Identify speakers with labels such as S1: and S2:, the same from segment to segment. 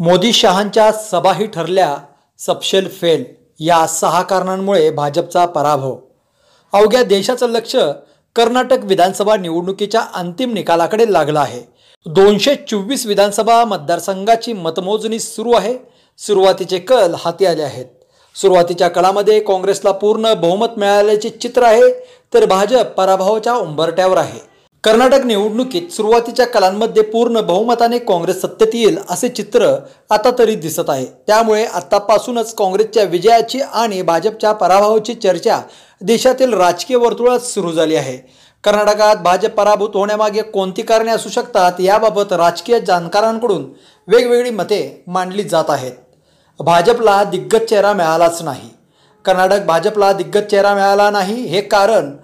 S1: मोदी शहांच्या सभाही ठरल्या सपशेल फेल या सहा कारणांमुळे भाजपचा पराभव अवघ्या देशाचं लक्ष कर्नाटक विधानसभा निवडणुकीच्या अंतिम निकालाकडे लागलं आहे दोनशे चोवीस विधानसभा मतदारसंघाची मतमोजणी सुरू आहे सुरुवातीचे कल हाती आले आहेत सुरुवातीच्या कळामध्ये काँग्रेसला पूर्ण बहुमत मिळाल्याचे चित्र आहे तर भाजप पराभवाच्या उंबरट्यावर आहे कर्नाटक निवडणुकीत सुरुवातीच्या कालांमध्ये पूर्ण बहुमताने काँग्रेस सत्तेत येईल असे चित्र आता तरी दिसत आहे त्यामुळे आतापासूनच काँग्रेसच्या विजयाची आणि भाजपच्या पराभवाची चर्चा देशातील राजकीय वर्तुळात सुरू झाली आहे कर्नाटकात भाजप पराभूत होण्यामागे कोणती कारणे असू शकतात याबाबत राजकीय जाणकारांकडून वेगवेगळी मते मांडली जात आहेत भाजपला दिग्गज चेहरा मिळालाच नाही कर्नाटक भाजपला दिग्गज चेहरा मिळाला नाही हे कारण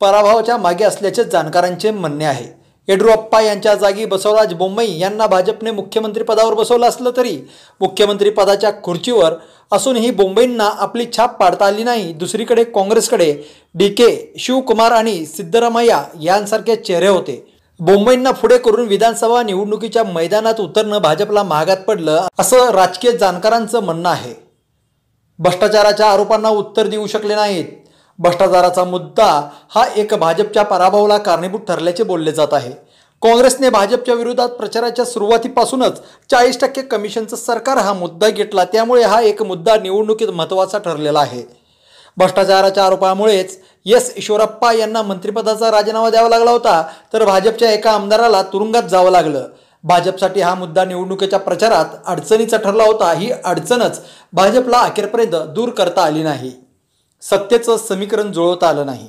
S1: पराभवाच्या मागे असल्याचे जाणकारांचे म्हणणे आहे येडुरप्पा यांच्या जागी बसवराज बोंबई यांना भाजपने मुख्यमंत्रीपदावर बसवलं असलं तरी मुख्यमंत्रीपदाच्या खुर्चीवर असूनही बोंबईंना आपली छाप पाडता आली नाही दुसरीकडे काँग्रेसकडे डी के शिवकुमार आणि सिद्धरामय्या यांसारखे चेहरे होते बोंबईंना पुढे करून विधानसभा निवडणुकीच्या मैदानात उतरणं भाजपला महागात पडलं असं राजकीय जाणकारांचं म्हणणं आहे भ्रष्टाचाराच्या आरोपांना उत्तर देऊ शकले नाहीत भ्रष्टाचाराचा मुद्दा हा एक भाजपच्या पराभवाला कारणीभूत ठरल्याचे बोलले जात आहे काँग्रेसने भाजपच्या विरोधात प्रचाराच्या सुरुवातीपासूनच चाळीस टक्के कमिशनचं सरकार हा मुद्दा घेतला त्यामुळे हा एक मुद्दा निवडणुकीत महत्त्वाचा ठरलेला आहे भ्रष्टाचाराच्या आरोपामुळेच एस ईश्वरप्पा यांना मंत्रिपदाचा राजीनामा द्यावा लागला होता तर भाजपच्या एका आमदाराला तुरुंगात जावं लागलं भाजपसाठी हा मुद्दा निवडणुकीच्या प्रचारात अडचणीचा ठरला होता ही अडचणच भाजपला अखेरपर्यंत दूर करता आली नाही सत्तेचं समीकरण जुळवता आलं नाही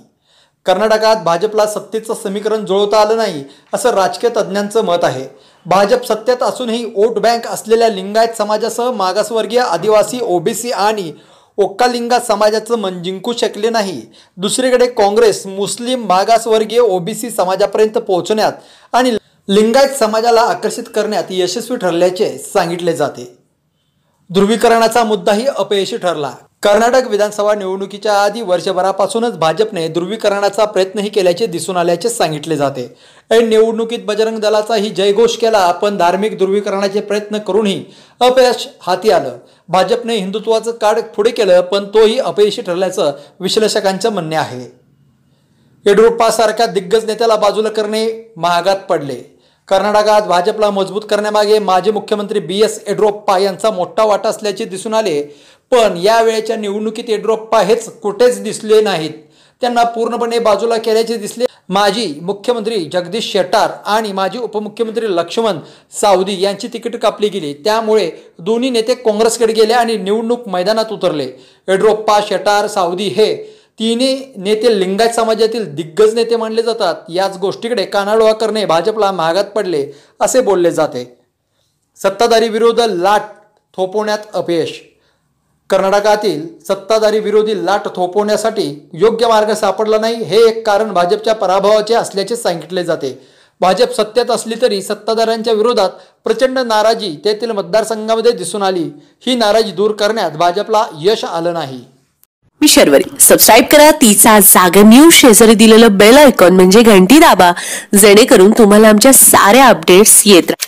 S1: कर्नाटकात भाजपला सत्तेचं समीकरण जुळवता आलं नाही असं राजकीय तज्ज्ञांचं मत आहे भाजप सत्तेत असूनही वोट बँक असलेल्या लिंगायत समाजासह मागासवर्गीय आदिवासी ओबीसी आणि ओक्कालिंगा समाजाचं मन जिंकू शकले नाही दुसरीकडे काँग्रेस मुस्लिम मागासवर्गीय ओबीसी समाजापर्यंत पोहोचण्यात आणि लिंगायत समाजाला आकर्षित करण्यात यशस्वी ठरल्याचे सांगितले जाते ध्रुवीकरणाचा मुद्दाही अपयशी ठरला कर्नाटक विधानसभा निवडणुकीच्या आधी वर्षभरापासूनच भाजपने ध्रुवीकरणाचा प्रयत्नही केल्याचे दिसून आल्याचे सांगितले जाते ऐन निवडणुकीत बजरंग दलाचाही जयघोष केला पण धार्मिक ध्रुवीकरणाचे प्रयत्न करूनही अपयश हाती आलं भाजपने हिंदुत्वाचं कार्ड पुढे केलं पण तोही अपयशी ठरल्याचं विश्लेषकांचं म्हणणे आहे सारख्या दिग्गज नेत्याला बाजूला करणे महागात पडले कर्नाटकात भाजपला मजबूत करण्यामागे माजी मुख्यमंत्री बी एस येडुरप्पा यांचा मोठा वाटा असल्याचे दिसून आले पण या वेळेच्या निवडणुकीत येडियुरप्पा हेच कुठेच दिसले नाहीत त्यांना पूर्णपणे बाजूला केल्याचे दिसले माजी मुख्यमंत्री जगदीश शेट्टार आणि माजी उपमुख्यमंत्री लक्ष्मण सावदी यांची तिकीट कापली गेली त्यामुळे दोन्ही नेते काँग्रेसकडे गेले आणि निवडणूक मैदानात उतरले येडियुरप्पा शेट्टार सावदी हे तिन्ही नेते लिंगायत समाजातील दिग्गज नेते मानले जातात याच गोष्टीकडे कानाडोळा करणे भाजपला महागात पडले असे बोलले जाते सत्ताधारी विरोध लाट थोपवण्यात अपयश कर्नाटकातील सत्ताधारी विरोधी लाट थोपवण्यासाठी योग्य मार्ग सापडला नाही हे एक कारण भाजपच्या पराभवाचे असल्याचे सांगितले जाते भाजप सत्तेत असली तरी सत्ताधाऱ्यांच्या विरोधात प्रचंड नाराजी तेथील मतदारसंघामध्ये दिसून आली ही नाराजी दूर करण्यात भाजपला यश आलं नाही मी शर्वरी सबस्क्राईब करा तिचा जागर न्यूज शेजारी दिलेलं बेल आयकॉन म्हणजे घंटी दाबा जेणेकरून तुम्हाला आमच्या साऱ्या अपडेट्स येत